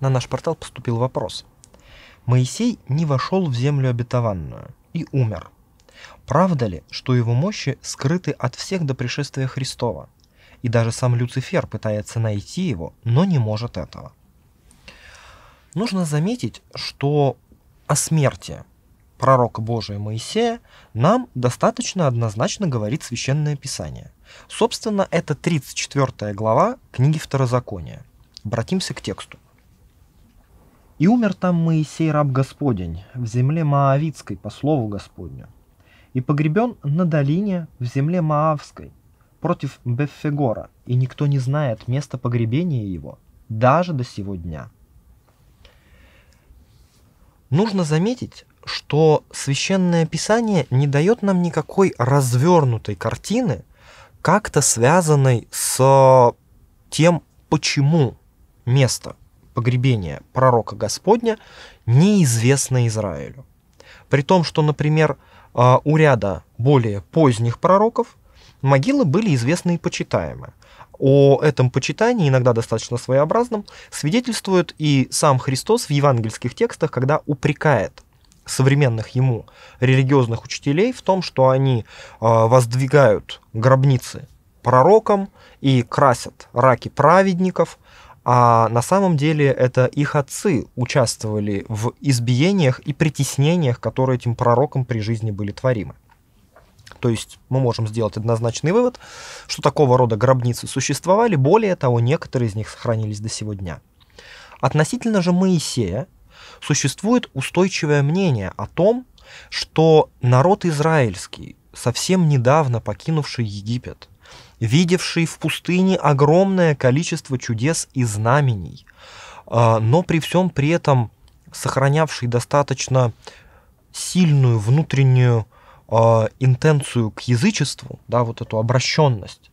на наш портал поступил вопрос. Моисей не вошел в землю обетованную и умер. Правда ли, что его мощи скрыты от всех до пришествия Христова? И даже сам Люцифер пытается найти его, но не может этого. Нужно заметить, что о смерти пророка Божия Моисея нам достаточно однозначно говорит Священное Писание. Собственно, это 34 глава книги Второзакония. Обратимся к тексту. И умер там Моисей раб Господень, в земле Моавицкой, по слову Господню, и погребен на долине в земле Моавской, против Беффегора, и никто не знает места погребения его, даже до сего дня. Нужно заметить, что Священное Писание не дает нам никакой развернутой картины, как-то связанной с тем, почему место – погребения пророка Господня неизвестно Израилю. При том, что, например, а, у ряда более поздних пророков могилы были известны и почитаемы. О этом почитании, иногда достаточно своеобразном, свидетельствует и сам Христос в евангельских текстах, когда упрекает современных ему религиозных учителей в том, что они а, воздвигают гробницы пророкам и красят раки праведников – а на самом деле это их отцы участвовали в избиениях и притеснениях, которые этим пророкам при жизни были творимы. То есть мы можем сделать однозначный вывод, что такого рода гробницы существовали, более того, некоторые из них сохранились до сего дня. Относительно же Моисея существует устойчивое мнение о том, что народ израильский, совсем недавно покинувший Египет, видевший в пустыне огромное количество чудес и знамений, а, но при всем при этом сохранявший достаточно сильную внутреннюю а, интенцию к язычеству, да, вот эту обращенность,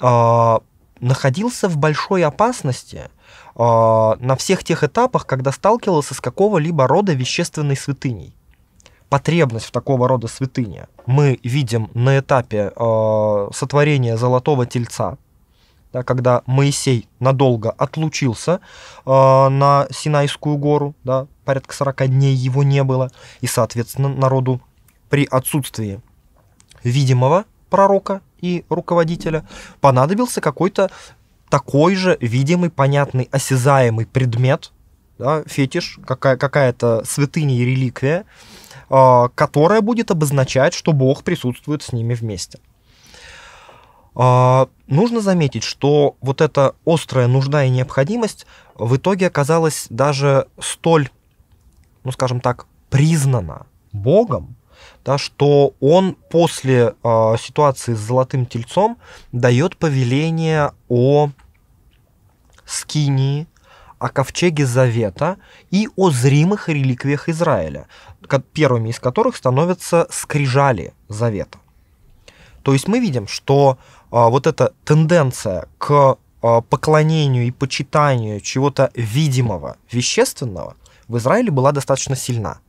а, находился в большой опасности на всех тех этапах, когда сталкивался с какого-либо рода вещественной святыней потребность в такого рода святыне мы видим на этапе э, сотворения золотого тельца, да, когда Моисей надолго отлучился э, на Синайскую гору, да, порядка 40 дней его не было, и, соответственно, народу при отсутствии видимого пророка и руководителя понадобился какой-то такой же видимый, понятный, осязаемый предмет, да, фетиш, какая- какая-то святыня и реликвия, Э, которая будет обозначать, что Бог присутствует с ними вместе. Э, нужно заметить, что вот эта острая нужда и необходимость в итоге оказалась даже столь, ну скажем так, признана Богом, да, что он после э, ситуации с золотым тельцом дает повеление о скинии, о ковчеге Завета и о зримых реликвиях Израиля, первыми из которых становятся скрижали Завета. То есть мы видим, что а, вот эта тенденция к а, поклонению и почитанию чего-то видимого, вещественного в Израиле была достаточно сильна.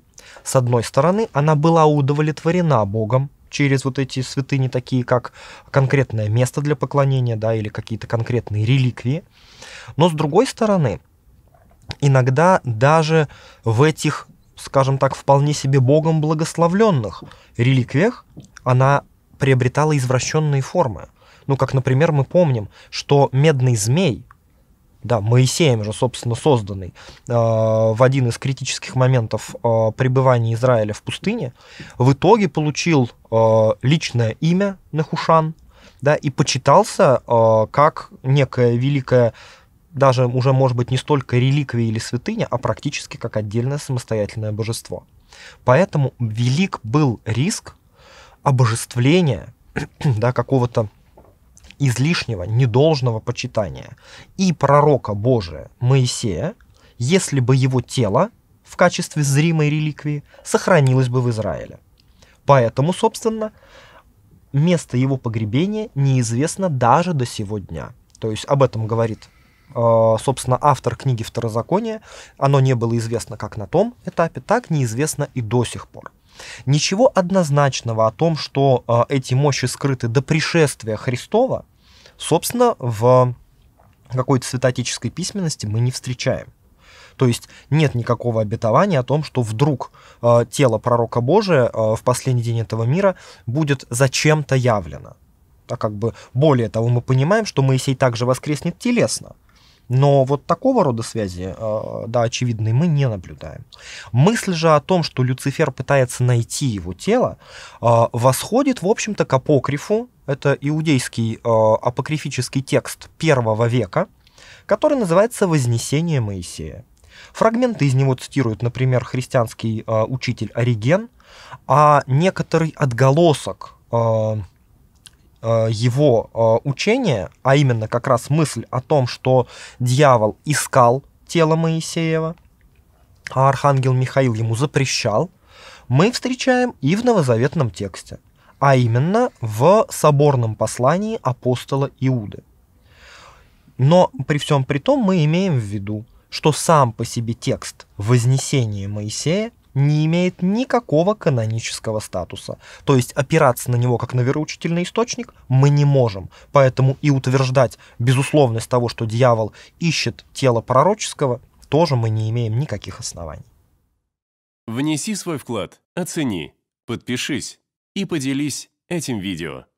С одной стороны, она была удовлетворена Богом через вот эти святыни, такие как конкретное место для поклонения, да, или какие-то конкретные реликвии. Но с другой стороны, иногда даже в этих, скажем так, вполне себе Богом благословленных реликвиях она приобретала извращенные формы. Ну, как, например, мы помним, что медный змей, да, Моисеем же, собственно, созданный э, в один из критических моментов э, пребывания Израиля в пустыне, в итоге получил э, личное имя Нахушан, да, и почитался э, как некая великая даже уже может быть не столько реликвия или святыня, а практически как отдельное самостоятельное божество. Поэтому велик был риск обожествления да, какого-то излишнего, недолжного почитания. И пророка Божия Моисея, если бы его тело в качестве зримой реликвии сохранилось бы в Израиле. Поэтому, собственно, место его погребения неизвестно даже до сего дня. То есть об этом говорит а, собственно, автор книги «Второзаконие». Оно не было известно как на том этапе, так неизвестно и до сих пор. Ничего однозначного о том, что а, эти мощи скрыты до пришествия Христова, собственно, в какой-то святотической письменности мы не встречаем. То есть нет никакого обетования о том, что вдруг э, тело пророка Божия э, в последний день этого мира будет зачем-то явлено. А как бы более того, мы понимаем, что Моисей также воскреснет телесно. Но вот такого рода связи, э, да, очевидные, мы не наблюдаем. Мысль же о том, что Люцифер пытается найти его тело, э, восходит, в общем-то, к апокрифу. Это иудейский э, апокрифический текст первого века, который называется «Вознесение Моисея». Фрагменты из него цитируют, например, христианский учитель Ориген, а некоторый отголосок Э, его э, учение, а именно как раз мысль о том, что дьявол искал тело Моисеева, а архангел Михаил ему запрещал, мы встречаем и в новозаветном тексте, а именно в соборном послании апостола Иуды. Но при всем при том мы имеем в виду, что сам по себе текст Вознесения Моисея» не имеет никакого канонического статуса. То есть опираться на него как на вероучительный источник мы не можем. Поэтому и утверждать безусловность того, что дьявол ищет тело пророческого, тоже мы не имеем никаких оснований. Внеси свой вклад, оцени, подпишись и поделись этим видео.